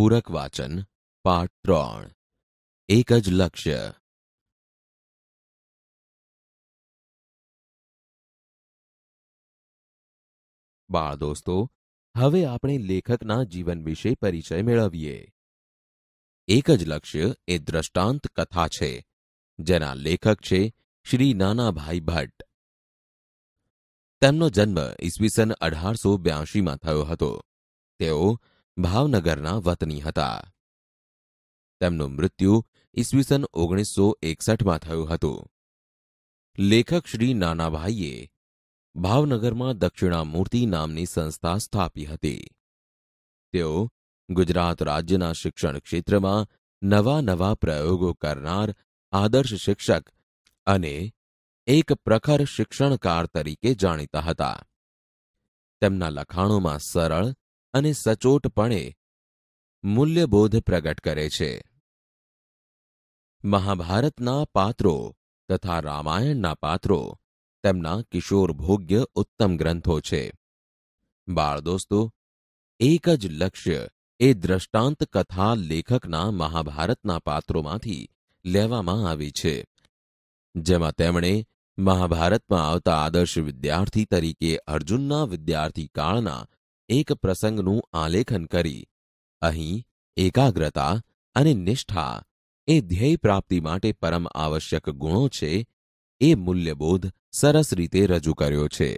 પૂરક વાચન પાઠ ત્રણ એક જ લક્ષ્ય બાળ દોસ્તો હવે આપણે લેખકના જીવન વિશે પરિચય મેળવીએ એક જ લક્ષ્ય એ દ્રષ્ટાંત કથા છે જેના લેખક છે શ્રી નાનાભાઈ ભટ્ટ તેમનો જન્મ ઈસવીસન અઢારસો બ્યાસીમાં થયો હતો તેઓ ભાવનગર ના વતની હતા તેમનું મૃત્યુ ઈસવીસન 1961 માં થયું હતું લેખક શ્રી નાનાભાઈએ ભાવનગરમાં दक्षिणा મૂર્તિ નામની સંસ્થા સ્થાપી હતી તેઓ ગુજરાત રાજ્યના શિક્ષણ ક્ષેત્રમાં નવા નવા પ્રયોગો કરનાર આદર્શ શિક્ષક અને એક પ્રખર શિક્ષણકાર તરીકે જાણીતા હતા તેમના લખાણોમાં સરળ અને સચોટ પણે મૂલ્યબોધ પ્રગટ કરે છે મહાભારતના પાત્રો તથા રામાયણના પાત્રો તેમના કિશોર ભોગ્ય ઉત્તમ ગ્રંથો છે બાર દોસ્તો એક જ લક્ષ્ય એ दृष्टાંત કથા લેખક ના મહાભારતના પાત્રોમાંથી લેવામાં આવી છે જેમ આપણે મહાભારતમાં આવતા આદર્શ વિદ્યાર્થી તરીકે અર્જુનના વિદ્યાર્થીકાળના એક પ્રસંગનું આલેખન કરી અહીં એકાગ્રતા અને નિષ્ઠા એ ધ્યેય પ્રાપ્તિ માટે પરમ આવશ્યક ગુણો છે એ મૂલ્યબોધ સરસ રીતે રજૂ કર્યો છે